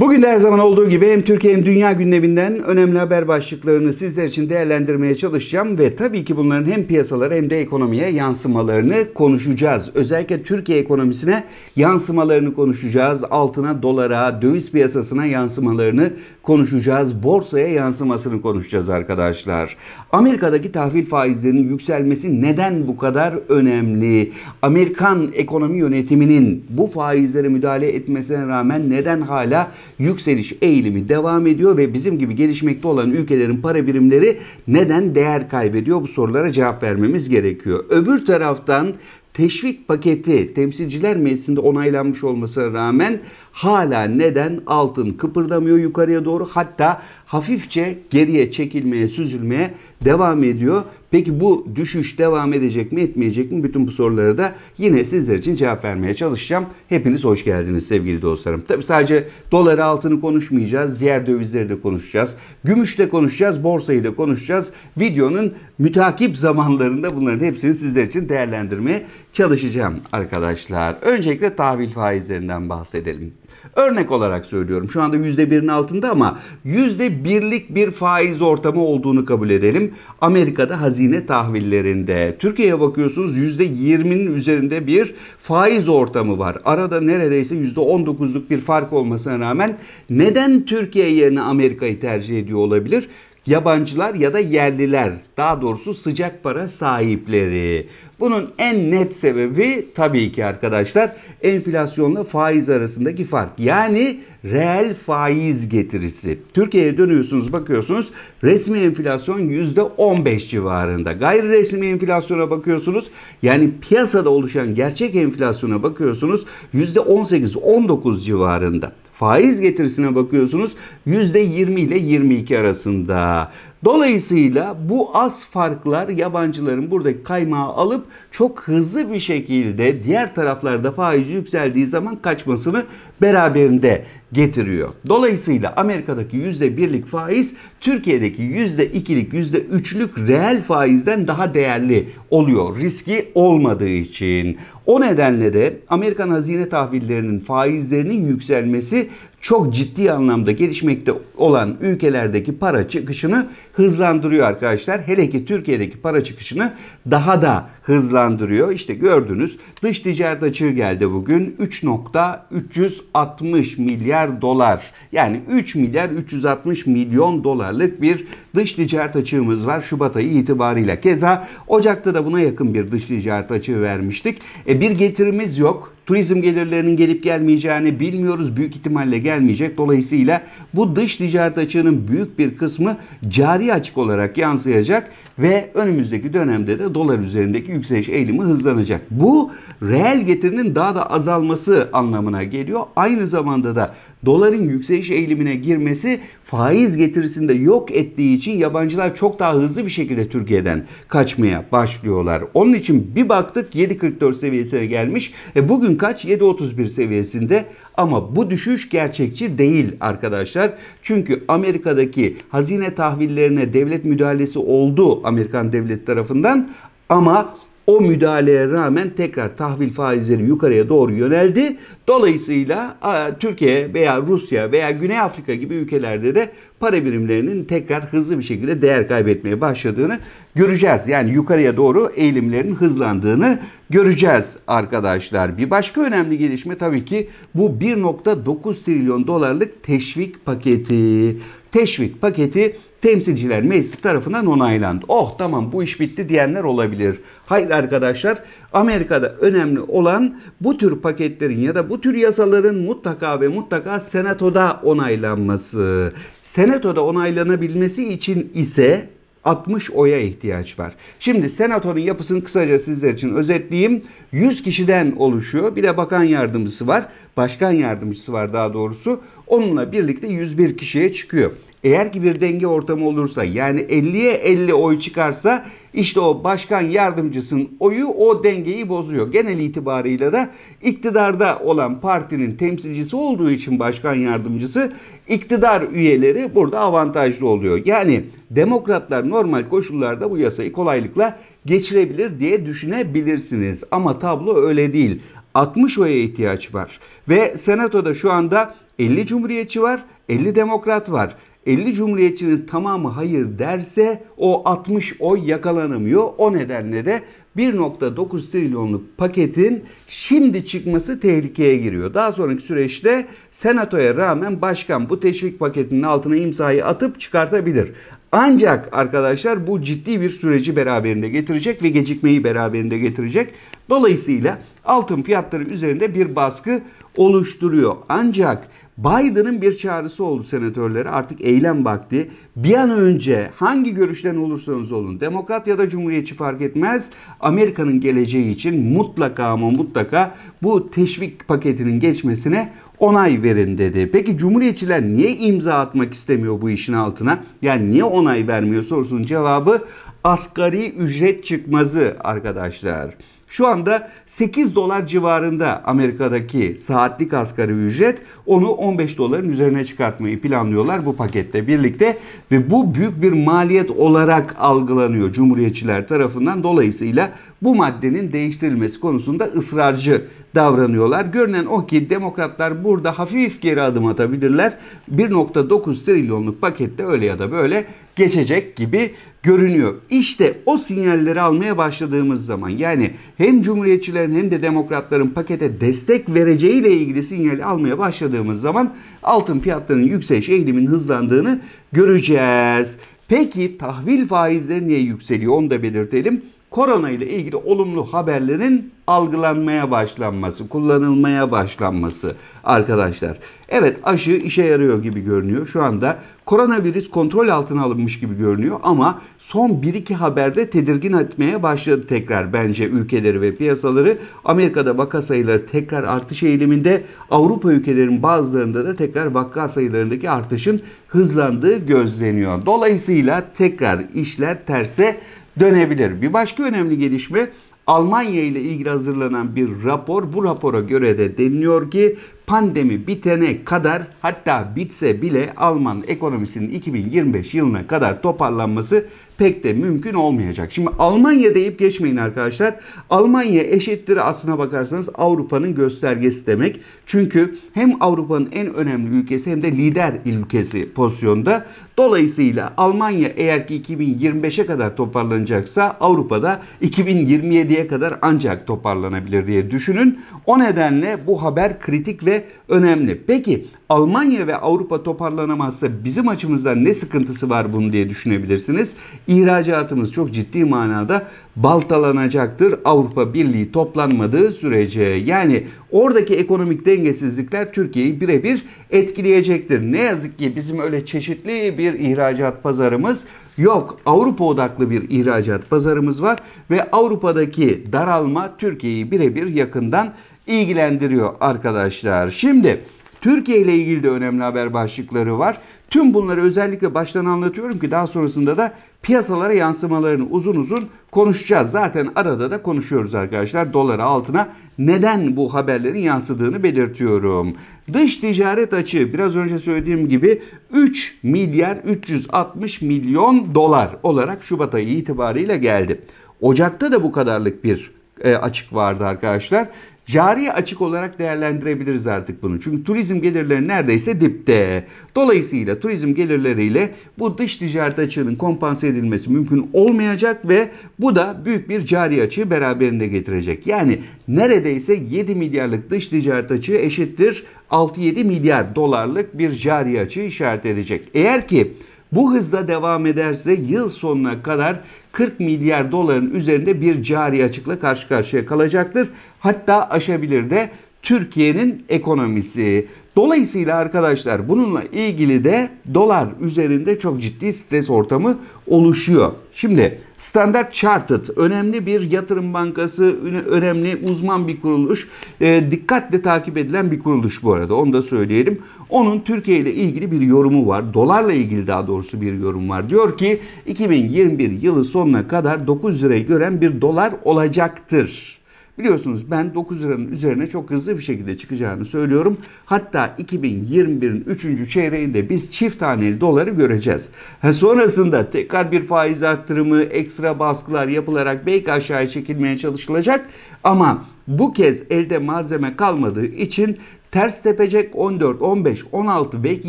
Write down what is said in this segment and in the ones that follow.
Bugün de her zaman olduğu gibi hem Türkiye hem dünya gündeminden önemli haber başlıklarını sizler için değerlendirmeye çalışacağım ve tabii ki bunların hem piyasalara hem de ekonomiye yansımalarını konuşacağız. Özellikle Türkiye ekonomisine yansımalarını konuşacağız. Altına, dolara, döviz piyasasına yansımalarını konuşacağız. Borsaya yansımasını konuşacağız arkadaşlar. Amerika'daki tahvil faizlerinin yükselmesi neden bu kadar önemli? Amerikan ekonomi yönetiminin bu faizlere müdahale etmesine rağmen neden hala yükseliş eğilimi devam ediyor ve bizim gibi gelişmekte olan ülkelerin para birimleri neden değer kaybediyor? Bu sorulara cevap vermemiz gerekiyor. Öbür taraftan teşvik paketi temsilciler meclisinde onaylanmış olmasına rağmen Hala neden altın kıpırdamıyor yukarıya doğru hatta hafifçe geriye çekilmeye süzülmeye devam ediyor. Peki bu düşüş devam edecek mi etmeyecek mi? Bütün bu soruları da yine sizler için cevap vermeye çalışacağım. Hepiniz hoş geldiniz sevgili dostlarım. Tabi sadece doları altını konuşmayacağız. Diğer dövizleri de konuşacağız. Gümüş de konuşacağız. Borsayı da konuşacağız. Videonun mütakip zamanlarında bunların hepsini sizler için değerlendirmeye çalışacağım arkadaşlar. Öncelikle tahvil faizlerinden bahsedelim. Örnek olarak söylüyorum şu anda %1'in altında ama %1'lik bir faiz ortamı olduğunu kabul edelim. Amerika'da hazine tahvillerinde. Türkiye'ye bakıyorsunuz %20'nin üzerinde bir faiz ortamı var. Arada neredeyse %19'luk bir fark olmasına rağmen neden Türkiye yerine Amerika'yı tercih ediyor olabilir? yabancılar ya da yerliler daha doğrusu sıcak para sahipleri. Bunun en net sebebi tabii ki arkadaşlar enflasyonla faiz arasındaki fark. Yani reel faiz getirisi. Türkiye'ye dönüyorsunuz bakıyorsunuz resmi enflasyon %15 civarında. Gayri resmi enflasyona bakıyorsunuz yani piyasada oluşan gerçek enflasyona bakıyorsunuz %18-19 civarında. Faiz getirisine bakıyorsunuz %20 ile 22 arasında. Dolayısıyla bu az farklar yabancıların buradaki kaymağı alıp çok hızlı bir şekilde diğer taraflarda faizi yükseldiği zaman kaçmasını beraberinde getiriyor. Dolayısıyla Amerika'daki %1'lik faiz Türkiye'deki %2'lik %3'lük reel faizden daha değerli oluyor. Riski olmadığı için. O nedenle de Amerikan hazine tahvillerinin faizlerinin yükselmesi çok ciddi anlamda gelişmekte olan ülkelerdeki para çıkışını hızlandırıyor arkadaşlar. Hele ki Türkiye'deki para çıkışını daha da hızlandırıyor. İşte gördünüz dış ticaret açığı geldi bugün 3.360 milyar dolar. Yani 3 milyar 360 milyon dolarlık bir dış ticaret açığımız var Şubat ayı itibarıyla. Keza Ocak'ta da buna yakın bir dış ticaret açığı vermiştik. E, bir getirimiz yok. Turizm gelirlerinin gelip gelmeyeceğini bilmiyoruz. Büyük ihtimalle gelmeyecek. Dolayısıyla bu dış ticaret açığının büyük bir kısmı cari açık olarak yansıyacak ve önümüzdeki dönemde de dolar üzerindeki yükseliş eğilimi hızlanacak. Bu reel getirinin daha da azalması anlamına geliyor. Aynı zamanda da doların yükseliş eğilimine girmesi faiz getirisinde yok ettiği için yabancılar çok daha hızlı bir şekilde Türkiye'den kaçmaya başlıyorlar. Onun için bir baktık 7.44 seviyesine gelmiş. E bugün kaç? 7.31 seviyesinde. Ama bu düşüş gerçekçi değil arkadaşlar. Çünkü Amerika'daki hazine tahvillerine devlet müdahalesi oldu Amerikan devlet tarafından ama o müdahaleye rağmen tekrar tahvil faizleri yukarıya doğru yöneldi. Dolayısıyla Türkiye veya Rusya veya Güney Afrika gibi ülkelerde de para birimlerinin tekrar hızlı bir şekilde değer kaybetmeye başladığını göreceğiz. Yani yukarıya doğru eğilimlerin hızlandığını göreceğiz arkadaşlar. Bir başka önemli gelişme tabii ki bu 1.9 trilyon dolarlık teşvik paketi teşvik paketi temsilciler meclisi tarafından onaylandı. Oh tamam bu iş bitti diyenler olabilir. Hayır arkadaşlar Amerika'da önemli olan bu tür paketlerin ya da bu tür yasaların mutlaka ve mutlaka senatoda onaylanması. Senatoda onaylanabilmesi için ise 60 oya ihtiyaç var. Şimdi senatonun yapısını kısaca sizler için özetleyeyim. 100 kişiden oluşuyor. Bir de bakan yardımcısı var. Başkan yardımcısı var daha doğrusu. Onunla birlikte 101 kişiye çıkıyor. Eğer ki bir denge ortamı olursa yani 50'ye 50 oy çıkarsa işte o başkan yardımcısının oyu o dengeyi bozuyor. Genel itibarıyla da iktidarda olan partinin temsilcisi olduğu için başkan yardımcısı iktidar üyeleri burada avantajlı oluyor. Yani demokratlar normal koşullarda bu yasayı kolaylıkla geçirebilir diye düşünebilirsiniz. Ama tablo öyle değil. 60 oya ihtiyaç var ve senatoda şu anda 50 cumhuriyetçi var, 50 demokrat var. 50 cumhuriyetçinin tamamı hayır derse o 60 oy yakalanamıyor. O nedenle de 1.9 trilyonluk paketin şimdi çıkması tehlikeye giriyor. Daha sonraki süreçte senatoya rağmen başkan bu teşvik paketinin altına imzayı atıp çıkartabilir. Ancak arkadaşlar bu ciddi bir süreci beraberinde getirecek ve gecikmeyi beraberinde getirecek. Dolayısıyla altın fiyatları üzerinde bir baskı oluşturuyor. Ancak Biden'ın bir çağrısı oldu senatörlere artık eylem vakti. Bir an önce hangi görüşten olursanız olun demokrat ya da cumhuriyetçi fark etmez Amerika'nın geleceği için mutlaka ama mutlaka bu teşvik paketinin geçmesine onay verin dedi. Peki cumhuriyetçiler niye imza atmak istemiyor bu işin altına? Yani niye onay vermiyor sorusunun cevabı asgari ücret çıkmazı arkadaşlar. Şu anda 8 dolar civarında Amerika'daki saatlik asgari ücret onu 15 doların üzerine çıkartmayı planlıyorlar bu pakette birlikte ve bu büyük bir maliyet olarak algılanıyor Cumhuriyetçiler tarafından. Dolayısıyla bu maddenin değiştirilmesi konusunda ısrarcı davranıyorlar. Görünen o ki demokratlar burada hafif geri adım atabilirler. 1.9 trilyonluk pakette öyle ya da böyle geçecek gibi görünüyor. İşte o sinyalleri almaya başladığımız zaman yani hem cumhuriyetçilerin hem de demokratların pakete destek vereceğiyle ilgili sinyali almaya başladığımız zaman altın fiyatlarının yükseliş eğilimin hızlandığını göreceğiz. Peki tahvil faizleri niye yükseliyor onu da belirtelim korona ile ilgili olumlu haberlerin algılanmaya başlanması, kullanılmaya başlanması arkadaşlar. Evet aşı işe yarıyor gibi görünüyor. Şu anda koronavirüs kontrol altına alınmış gibi görünüyor ama son 1-2 haberde tedirgin etmeye başladı tekrar bence ülkeleri ve piyasaları. Amerika'da vaka sayıları tekrar artış eğiliminde, Avrupa ülkelerinin bazılarında da tekrar vaka sayılarındaki artışın hızlandığı gözleniyor. Dolayısıyla tekrar işler terse dönebilir. Bir başka önemli gelişme Almanya ile ilgili hazırlanan bir rapor. Bu rapora göre de deniliyor ki pandemi bitene kadar hatta bitse bile Alman ekonomisinin 2025 yılına kadar toparlanması pek de mümkün olmayacak. Şimdi Almanya deyip geçmeyin arkadaşlar. Almanya eşittir aslına bakarsanız Avrupa'nın göstergesi demek. Çünkü hem Avrupa'nın en önemli ülkesi hem de lider ülkesi pozisyonda. Dolayısıyla Almanya eğer ki 2025'e kadar toparlanacaksa Avrupa'da 2027'ye kadar ancak toparlanabilir diye düşünün. O nedenle bu haber kritik ve itibariyle önemli. Peki Almanya ve Avrupa toparlanamazsa bizim açımızdan ne sıkıntısı var bunu diye düşünebilirsiniz. İhracatımız çok ciddi manada baltalanacaktır Avrupa Birliği toplanmadığı sürece. Yani oradaki ekonomik dengesizlikler Türkiye'yi birebir etkileyecektir. Ne yazık ki bizim öyle çeşitli bir ihracat pazarımız yok. Avrupa odaklı bir ihracat pazarımız var ve Avrupa'daki daralma Türkiye'yi birebir yakından ilgilendiriyor arkadaşlar. Şimdi Türkiye ile ilgili de önemli haber başlıkları var. Tüm bunları özellikle baştan anlatıyorum ki daha sonrasında da piyasalara yansımalarını uzun uzun konuşacağız. Zaten arada da konuşuyoruz arkadaşlar. Dolara altına neden bu haberlerin yansıdığını belirtiyorum. Dış ticaret açığı biraz önce söylediğim gibi 3 milyar 360 milyon dolar olarak Şubat ayı itibariyle geldi. Ocak'ta da bu kadarlık bir e, açık vardı arkadaşlar. Cari açık olarak değerlendirebiliriz artık bunu. Çünkü turizm gelirleri neredeyse dipte. Dolayısıyla turizm gelirleriyle bu dış ticaret açığının kompanse edilmesi mümkün olmayacak ve bu da büyük bir cari açığı beraberinde getirecek. Yani neredeyse 7 milyarlık dış ticaret açığı eşittir 6-7 milyar dolarlık bir cari açığı işaret edecek. Eğer ki bu hızla devam ederse yıl sonuna kadar 40 milyar doların üzerinde bir cari açıkla karşı karşıya kalacaktır. Hatta aşabilir de Türkiye'nin ekonomisi. Dolayısıyla arkadaşlar bununla ilgili de dolar üzerinde çok ciddi stres ortamı oluşuyor. Şimdi Standard Chartered önemli bir yatırım bankası, önemli uzman bir kuruluş. E, dikkatle takip edilen bir kuruluş bu arada onu da söyleyelim. Onun Türkiye ile ilgili bir yorumu var. Dolarla ilgili daha doğrusu bir yorum var. Diyor ki 2021 yılı sonuna kadar 9 lirayı gören bir dolar olacaktır. Biliyorsunuz ben 9 liranın üzerine çok hızlı bir şekilde çıkacağını söylüyorum. Hatta 2021'in 3. çeyreğinde biz çift taneli doları göreceğiz. Ha sonrasında tekrar bir faiz arttırımı, ekstra baskılar yapılarak belki aşağıya çekilmeye çalışılacak ama bu kez elde malzeme kalmadığı için ters tepecek 14, 15, 16 belki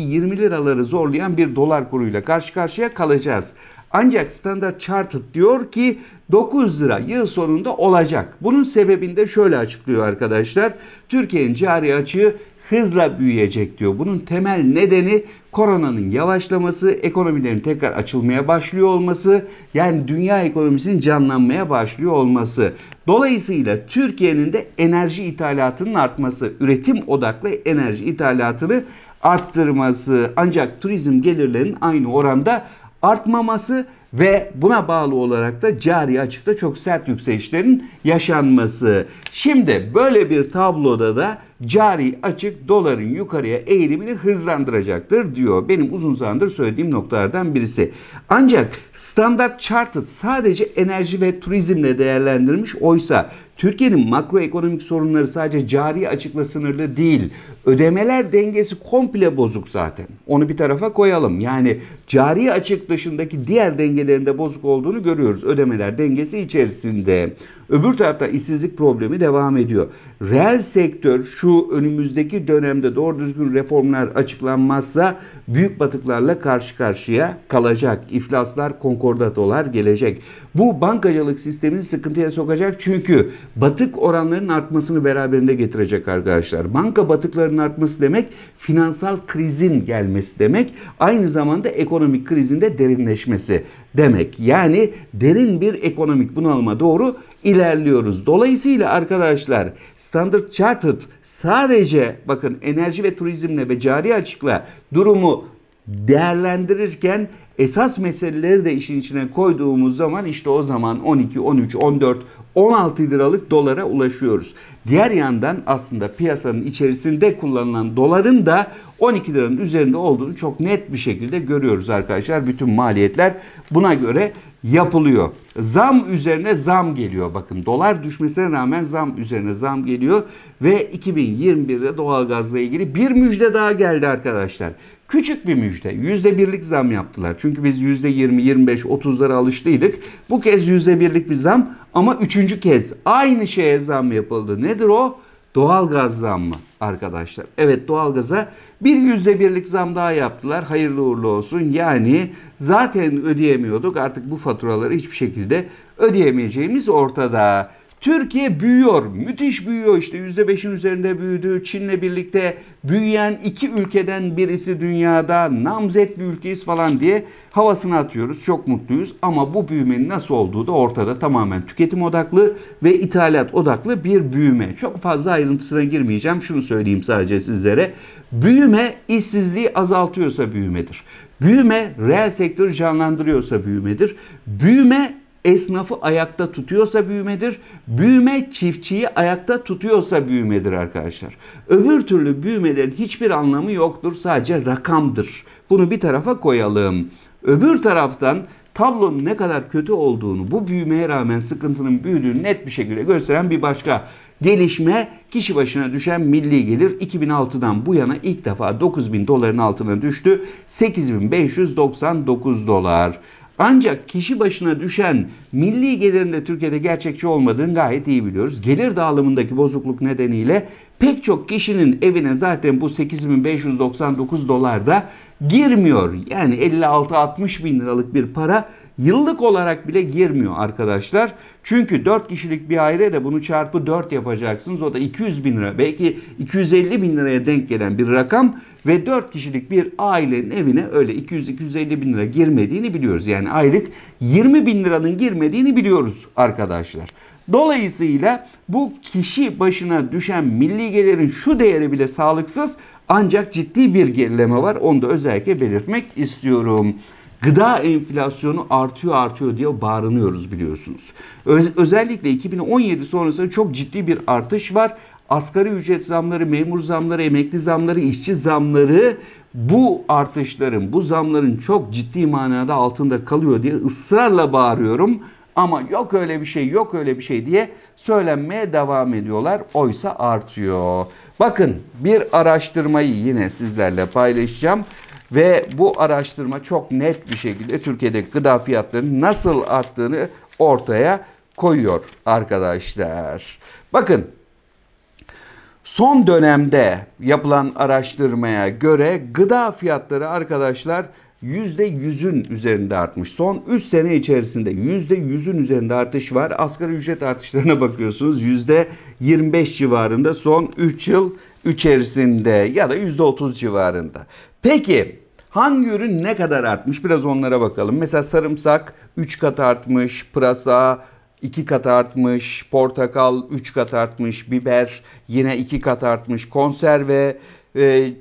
20 liraları zorlayan bir dolar kuruyla karşı karşıya kalacağız. Ancak Standard Chartered diyor ki 9 lira yıl sonunda olacak. Bunun sebebini de şöyle açıklıyor arkadaşlar. Türkiye'nin cari açığı hızla büyüyecek diyor. Bunun temel nedeni koronanın yavaşlaması, ekonomilerin tekrar açılmaya başlıyor olması, yani dünya ekonomisinin canlanmaya başlıyor olması. Dolayısıyla Türkiye'nin de enerji ithalatının artması, üretim odaklı enerji ithalatını arttırması ancak turizm gelirlerinin aynı oranda artmaması ve buna bağlı olarak da cari açıkta çok sert yükselişlerin yaşanması. Şimdi böyle bir tabloda da cari açık doların yukarıya eğilimini hızlandıracaktır diyor. Benim uzun zamandır söylediğim noktalardan birisi. Ancak Standard Chartered sadece enerji ve turizmle değerlendirmiş oysa Türkiye'nin makroekonomik sorunları sadece cari açıkla sınırlı değil. Ödemeler dengesi komple bozuk zaten. Onu bir tarafa koyalım. Yani cari açık dışındaki diğer dengelerinde bozuk olduğunu görüyoruz. Ödemeler dengesi içerisinde. Öbür tarafta işsizlik problemi devam ediyor. Reel sektör şu şu önümüzdeki dönemde doğru düzgün reformlar açıklanmazsa büyük batıklarla karşı karşıya kalacak. İflaslar, konkordatolar gelecek. Bu bankacılık sistemini sıkıntıya sokacak çünkü batık oranlarının artmasını beraberinde getirecek arkadaşlar. Banka batıklarının artması demek finansal krizin gelmesi demek. Aynı zamanda ekonomik krizin de derinleşmesi demek. Yani derin bir ekonomik bunalıma doğru ilerliyoruz. Dolayısıyla arkadaşlar Standard Chartered sadece bakın enerji ve turizmle ve cari açıkla durumu değerlendirirken esas meseleleri de işin içine koyduğumuz zaman işte o zaman 12, 13, 14, 16 liralık dolara ulaşıyoruz. Diğer yandan aslında piyasanın içerisinde kullanılan doların da 12 liranın üzerinde olduğunu çok net bir şekilde görüyoruz arkadaşlar. Bütün maliyetler buna göre yapılıyor. Zam üzerine zam geliyor bakın. Dolar düşmesine rağmen zam üzerine zam geliyor ve 2021'de doğalgazla ilgili bir müjde daha geldi arkadaşlar. Küçük bir müjde. Yüzde birlik zam yaptılar. Çünkü biz yüzde %20, 25, 30'lara alıştıydık. Bu kez yüzde birlik bir zam ama üçüncü kez aynı şeye zam yapıldı. Nedir o? Doğalgaz zammı arkadaşlar. Evet doğalgaza bir yüzde birlik zam daha yaptılar. Hayırlı uğurlu olsun. Yani zaten ödeyemiyorduk. Artık bu faturaları hiçbir şekilde ödeyemeyeceğimiz ortada. Türkiye büyüyor. Müthiş büyüyor işte %5'in üzerinde büyüdü. Çin'le birlikte büyüyen iki ülkeden birisi dünyada namzet bir ülkeyiz falan diye havasını atıyoruz. Çok mutluyuz ama bu büyümenin nasıl olduğu da ortada tamamen tüketim odaklı ve ithalat odaklı bir büyüme. Çok fazla ayrıntısına girmeyeceğim. Şunu söyleyeyim sadece sizlere. Büyüme işsizliği azaltıyorsa büyümedir. Büyüme reel sektörü canlandırıyorsa büyümedir. Büyüme esnafı ayakta tutuyorsa büyümedir. Büyüme çiftçiyi ayakta tutuyorsa büyümedir arkadaşlar. Öbür türlü büyümelerin hiçbir anlamı yoktur. Sadece rakamdır. Bunu bir tarafa koyalım. Öbür taraftan tablonun ne kadar kötü olduğunu, bu büyümeye rağmen sıkıntının büyüdüğünü net bir şekilde gösteren bir başka gelişme kişi başına düşen milli gelir 2006'dan bu yana ilk defa 9000 doların altına düştü. 8599 dolar. Ancak kişi başına düşen milli gelirin de Türkiye'de gerçekçi olmadığını gayet iyi biliyoruz. Gelir dağılımındaki bozukluk nedeniyle pek çok kişinin evine zaten bu 8599 dolar da girmiyor. Yani 56-60 bin liralık bir para yıllık olarak bile girmiyor arkadaşlar. Çünkü 4 kişilik bir aile de bunu çarpı 4 yapacaksınız. O da 200 bin lira belki 250 bin liraya denk gelen bir rakam ve 4 kişilik bir ailenin evine öyle 200-250 bin lira girmediğini biliyoruz. Yani aylık 20 bin liranın girmediğini biliyoruz arkadaşlar. Dolayısıyla bu kişi başına düşen milli gelirin şu değeri bile sağlıksız ancak ciddi bir gerileme var. Onu da özellikle belirtmek istiyorum. Gıda enflasyonu artıyor artıyor diye bağırınıyoruz biliyorsunuz. özellikle 2017 sonrasında çok ciddi bir artış var. Asgari ücret zamları, memur zamları, emekli zamları, işçi zamları bu artışların, bu zamların çok ciddi manada altında kalıyor diye ısrarla bağırıyorum. Ama yok öyle bir şey, yok öyle bir şey diye söylenmeye devam ediyorlar. Oysa artıyor. Bakın bir araştırmayı yine sizlerle paylaşacağım. Ve bu araştırma çok net bir şekilde Türkiye'de gıda fiyatlarının nasıl arttığını ortaya koyuyor arkadaşlar. Bakın son dönemde yapılan araştırmaya göre gıda fiyatları arkadaşlar %100'ün üzerinde artmış. Son 3 sene içerisinde %100'ün üzerinde artış var. Asgari ücret artışlarına bakıyorsunuz %25 civarında son 3 yıl içerisinde ya da %30 civarında. Peki Hangi ürün ne kadar artmış biraz onlara bakalım. Mesela sarımsak 3 kat artmış, pırasa 2 kat artmış, portakal 3 kat artmış, biber yine 2 kat artmış, konserve e,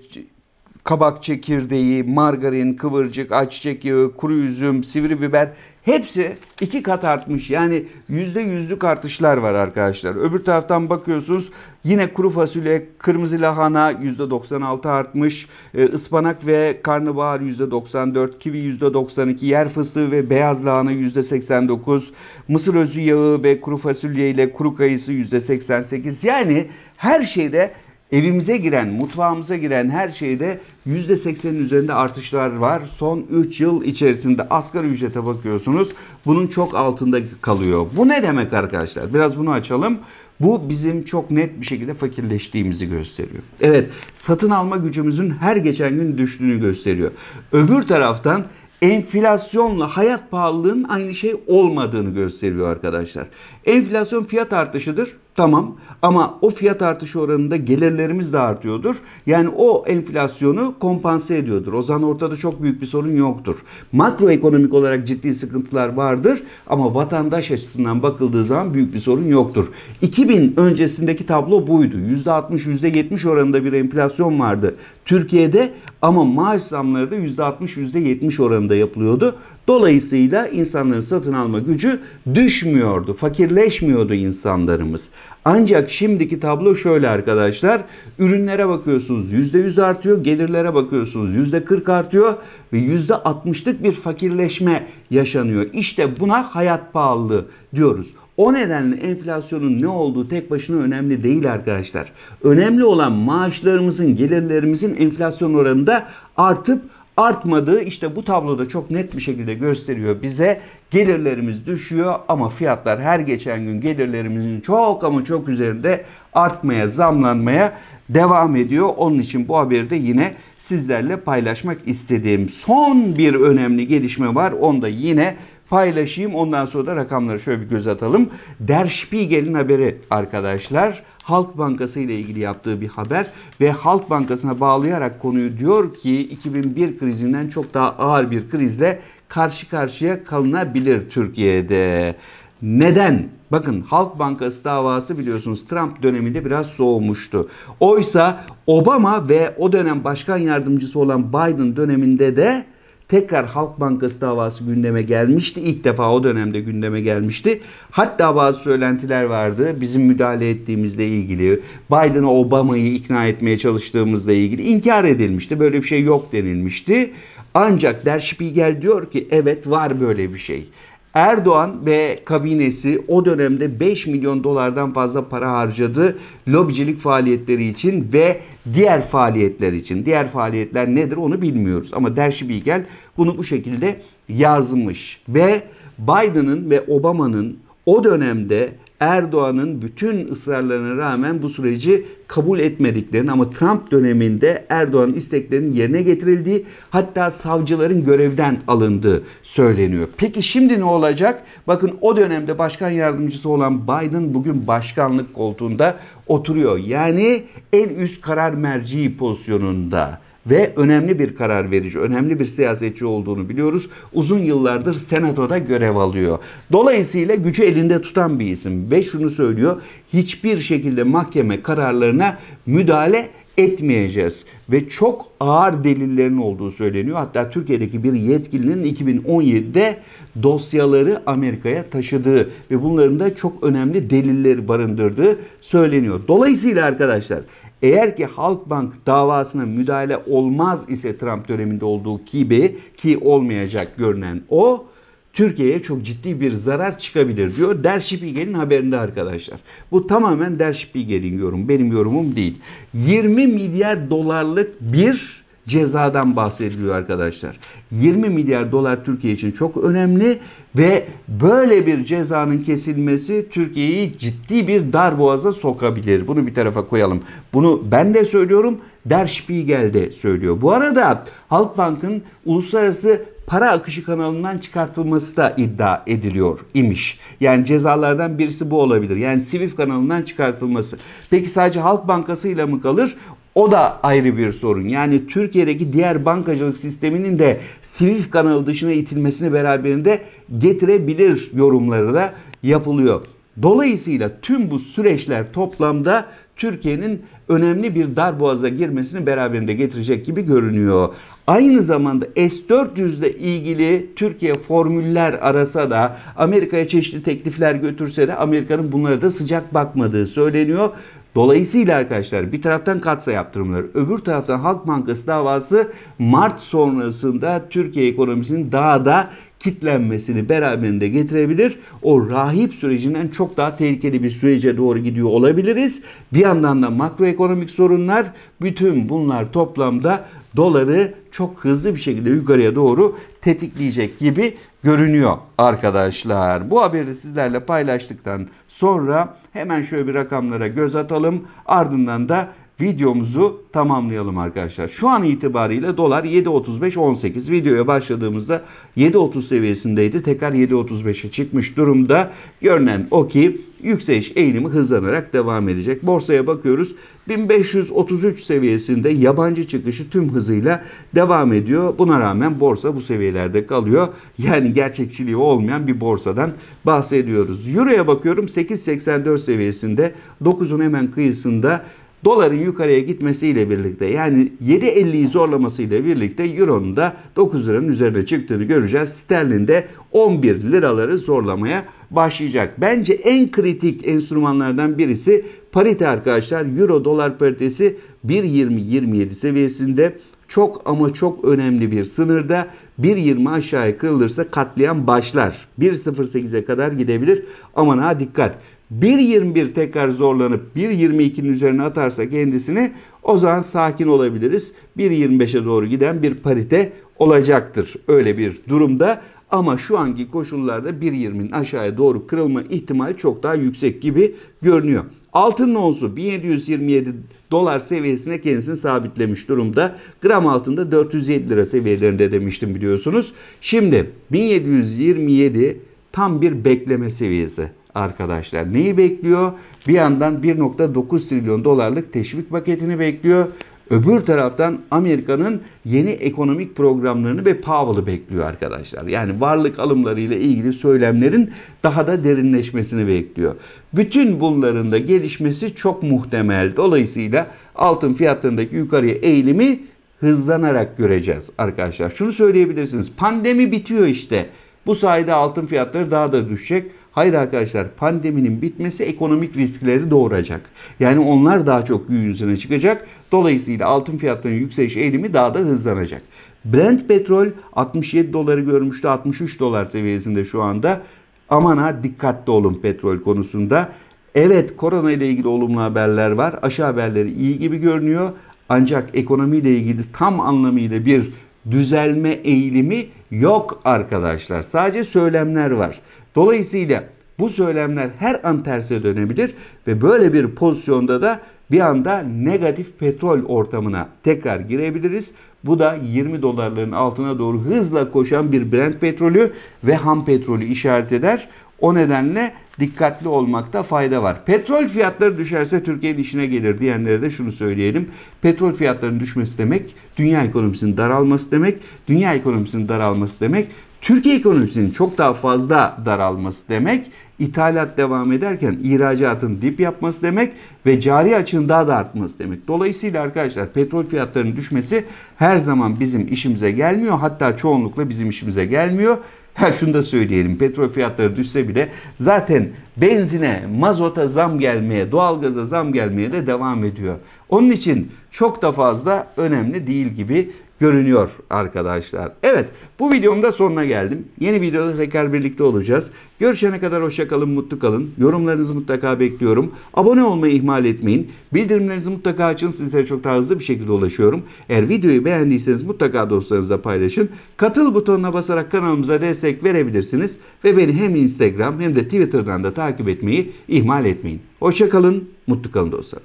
kabak çekirdeği, margarin, kıvırcık, ayçiçek yağı, kuru üzüm, sivri biber hepsi iki kat artmış. Yani yüzde yüzlük artışlar var arkadaşlar. Öbür taraftan bakıyorsunuz yine kuru fasulye, kırmızı lahana yüzde 96 artmış. Ee, ıspanak ve karnabahar yüzde 94, kivi yüzde 92, yer fıstığı ve beyaz lahana yüzde 89, mısır özü yağı ve kuru fasulye ile kuru kayısı yüzde 88. Yani her şeyde evimize giren, mutfağımıza giren her şeyde %80'in üzerinde artışlar var. Son 3 yıl içerisinde asgari ücrete bakıyorsunuz. Bunun çok altında kalıyor. Bu ne demek arkadaşlar? Biraz bunu açalım. Bu bizim çok net bir şekilde fakirleştiğimizi gösteriyor. Evet, satın alma gücümüzün her geçen gün düştüğünü gösteriyor. Öbür taraftan enflasyonla hayat pahalılığının aynı şey olmadığını gösteriyor arkadaşlar. Enflasyon fiyat artışıdır. Tamam ama o fiyat artışı oranında gelirlerimiz de artıyordur. Yani o enflasyonu kompanse ediyordur. O zaman ortada çok büyük bir sorun yoktur. Makroekonomik olarak ciddi sıkıntılar vardır ama vatandaş açısından bakıldığı zaman büyük bir sorun yoktur. 2000 öncesindeki tablo buydu. %60 %70 oranında bir enflasyon vardı Türkiye'de ama maaş zamları da %60 %70 oranında yılında yapılıyordu. Dolayısıyla insanların satın alma gücü düşmüyordu. Fakirleşmiyordu insanlarımız. Ancak şimdiki tablo şöyle arkadaşlar. Ürünlere bakıyorsunuz %100 artıyor. Gelirlere bakıyorsunuz %40 artıyor. Ve %60'lık bir fakirleşme yaşanıyor. İşte buna hayat pahalılığı diyoruz. O nedenle enflasyonun ne olduğu tek başına önemli değil arkadaşlar. Önemli olan maaşlarımızın, gelirlerimizin enflasyon oranında artıp artmadığı işte bu tabloda çok net bir şekilde gösteriyor bize. Gelirlerimiz düşüyor ama fiyatlar her geçen gün gelirlerimizin çok ama çok üzerinde artmaya, zamlanmaya devam ediyor. Onun için bu haberi de yine sizlerle paylaşmak istediğim son bir önemli gelişme var. Onu da yine paylaşayım. Ondan sonra da rakamları şöyle bir göz atalım. Der Spiegel'in haberi arkadaşlar Halk Bankası ile ilgili yaptığı bir haber ve Halk Bankası'na bağlayarak konuyu diyor ki 2001 krizinden çok daha ağır bir krizle karşı karşıya kalınabilir Türkiye'de. Neden? Bakın Halk Bankası davası biliyorsunuz Trump döneminde biraz soğumuştu. Oysa Obama ve o dönem başkan yardımcısı olan Biden döneminde de tekrar Halk Bankası davası gündeme gelmişti. İlk defa o dönemde gündeme gelmişti. Hatta bazı söylentiler vardı bizim müdahale ettiğimizle ilgili. Biden'ı Obama'yı ikna etmeye çalıştığımızla ilgili inkar edilmişti. Böyle bir şey yok denilmişti. Ancak Der Spiegel diyor ki evet var böyle bir şey. Erdoğan ve kabinesi o dönemde 5 milyon dolardan fazla para harcadı lobicilik faaliyetleri için ve diğer faaliyetler için. Diğer faaliyetler nedir onu bilmiyoruz ama Derşi Bilgel bunu bu şekilde yazmış ve Biden'ın ve Obama'nın o dönemde Erdoğan'ın bütün ısrarlarına rağmen bu süreci kabul etmediklerini ama Trump döneminde Erdoğan'ın isteklerinin yerine getirildiği hatta savcıların görevden alındığı söyleniyor. Peki şimdi ne olacak? Bakın o dönemde başkan yardımcısı olan Biden bugün başkanlık koltuğunda oturuyor. Yani en üst karar merci pozisyonunda ve önemli bir karar verici, önemli bir siyasetçi olduğunu biliyoruz. Uzun yıllardır senatoda görev alıyor. Dolayısıyla gücü elinde tutan bir isim ve şunu söylüyor. Hiçbir şekilde mahkeme kararlarına müdahale etmeyeceğiz ve çok ağır delillerin olduğu söyleniyor. Hatta Türkiye'deki bir yetkilinin 2017'de dosyaları Amerika'ya taşıdığı ve bunların da çok önemli delilleri barındırdığı söyleniyor. Dolayısıyla arkadaşlar eğer ki Halkbank davasına müdahale olmaz ise Trump döneminde olduğu gibi ki olmayacak görünen o Türkiye'ye çok ciddi bir zarar çıkabilir diyor. Der Spiegel'in haberinde arkadaşlar. Bu tamamen Der Spiegel'in yorumu. Benim yorumum değil. 20 milyar dolarlık bir cezadan bahsediliyor arkadaşlar. 20 milyar dolar Türkiye için çok önemli ve böyle bir cezanın kesilmesi Türkiye'yi ciddi bir darboğaza sokabilir. Bunu bir tarafa koyalım. Bunu ben de söylüyorum, Der Spiegel de söylüyor. Bu arada Halkbank'ın uluslararası para akışı kanalından çıkartılması da iddia ediliyor imiş. Yani cezalardan birisi bu olabilir. Yani Sivif kanalından çıkartılması. Peki sadece Halk Bankası ile mi kalır? O da ayrı bir sorun. Yani Türkiye'deki diğer bankacılık sisteminin de Swift kanalı dışına itilmesini beraberinde getirebilir yorumları da yapılıyor. Dolayısıyla tüm bu süreçler toplamda Türkiye'nin önemli bir darboğaza girmesini beraberinde getirecek gibi görünüyor. Aynı zamanda S-400 ile ilgili Türkiye formüller arasa da Amerika'ya çeşitli teklifler götürse de Amerika'nın bunlara da sıcak bakmadığı söyleniyor. Dolayısıyla arkadaşlar bir taraftan katsa yaptırımları, öbür taraftan Halk Bankası davası Mart sonrasında Türkiye ekonomisinin daha da kitlenmesini beraberinde getirebilir. O rahip sürecinden çok daha tehlikeli bir sürece doğru gidiyor olabiliriz. Bir yandan da makroekonomik sorunlar bütün bunlar toplamda doları çok hızlı bir şekilde yukarıya doğru tetikleyecek gibi görünüyor arkadaşlar. Bu haberi sizlerle paylaştıktan sonra hemen şöyle bir rakamlara göz atalım. Ardından da videomuzu tamamlayalım arkadaşlar. Şu an itibariyle dolar 7.35-18 videoya başladığımızda 7.30 seviyesindeydi. Tekrar 7.35'e çıkmış durumda. Görünen o ki yükseliş eğilimi hızlanarak devam edecek. Borsaya bakıyoruz. 1533 seviyesinde yabancı çıkışı tüm hızıyla devam ediyor. Buna rağmen borsa bu seviyelerde kalıyor. Yani gerçekçiliği olmayan bir borsadan bahsediyoruz. Euro'ya bakıyorum 8.84 seviyesinde 9'un hemen kıyısında doların yukarıya gitmesiyle birlikte yani 7.50'yi zorlamasıyla birlikte euronun da 9 liranın üzerine çıktığını göreceğiz. Sterlin de 11 liraları zorlamaya başlayacak. Bence en kritik enstrümanlardan birisi parite arkadaşlar. Euro dolar paritesi 1.20-27 seviyesinde çok ama çok önemli bir sınırda 1.20 aşağıya kırılırsa katlayan başlar. 1.08'e kadar gidebilir. Aman ha dikkat. 1.21 tekrar zorlanıp 1.22'nin üzerine atarsa kendisini o zaman sakin olabiliriz. 1.25'e doğru giden bir parite olacaktır öyle bir durumda. Ama şu anki koşullarda 1.20'nin aşağıya doğru kırılma ihtimali çok daha yüksek gibi görünüyor. Altının onsu 1727 dolar seviyesine kendisini sabitlemiş durumda. Gram altında 407 lira seviyelerinde demiştim biliyorsunuz. Şimdi 1727 tam bir bekleme seviyesi arkadaşlar. Neyi bekliyor? Bir yandan 1.9 trilyon dolarlık teşvik paketini bekliyor. Öbür taraftan Amerika'nın yeni ekonomik programlarını ve Powell'ı bekliyor arkadaşlar. Yani varlık alımlarıyla ilgili söylemlerin daha da derinleşmesini bekliyor. Bütün bunların da gelişmesi çok muhtemel. Dolayısıyla altın fiyatlarındaki yukarıya eğilimi hızlanarak göreceğiz arkadaşlar. Şunu söyleyebilirsiniz. Pandemi bitiyor işte. Bu sayede altın fiyatları daha da düşecek. Hayır arkadaşlar pandeminin bitmesi ekonomik riskleri doğuracak. Yani onlar daha çok gün yüzüne çıkacak. Dolayısıyla altın fiyatlarının yükseliş eğilimi daha da hızlanacak. Brent petrol 67 doları görmüştü 63 dolar seviyesinde şu anda. Aman ha dikkatli olun petrol konusunda. Evet korona ile ilgili olumlu haberler var. aşağı haberleri iyi gibi görünüyor. Ancak ekonomiyle ilgili tam anlamıyla bir düzelme eğilimi yok arkadaşlar. Sadece söylemler var. Dolayısıyla bu söylemler her an terse dönebilir ve böyle bir pozisyonda da bir anda negatif petrol ortamına tekrar girebiliriz. Bu da 20 dolarların altına doğru hızla koşan bir Brent petrolü ve ham petrolü işaret eder. O nedenle dikkatli olmakta fayda var. Petrol fiyatları düşerse Türkiye'nin işine gelir diyenlere de şunu söyleyelim. Petrol fiyatlarının düşmesi demek dünya ekonomisinin daralması demek. Dünya ekonomisinin daralması demek Türkiye ekonomisinin çok daha fazla daralması demek, ithalat devam ederken ihracatın dip yapması demek ve cari açığın daha da artması demek. Dolayısıyla arkadaşlar petrol fiyatlarının düşmesi her zaman bizim işimize gelmiyor. Hatta çoğunlukla bizim işimize gelmiyor. Ha şunu da söyleyelim petrol fiyatları düşse bile zaten benzine, mazota zam gelmeye, doğalgaza zam gelmeye de devam ediyor. Onun için çok da fazla önemli değil gibi görünüyor arkadaşlar. Evet bu videomda sonuna geldim. Yeni videoda tekrar birlikte olacağız. Görüşene kadar hoşçakalın, mutlu kalın. Yorumlarınızı mutlaka bekliyorum. Abone olmayı ihmal etmeyin. Bildirimlerinizi mutlaka açın. Sizlere çok daha hızlı bir şekilde ulaşıyorum. Eğer videoyu beğendiyseniz mutlaka dostlarınızla paylaşın. Katıl butonuna basarak kanalımıza destek verebilirsiniz. Ve beni hem Instagram hem de Twitter'dan da takip etmeyi ihmal etmeyin. Hoşçakalın, mutlu kalın dostlar.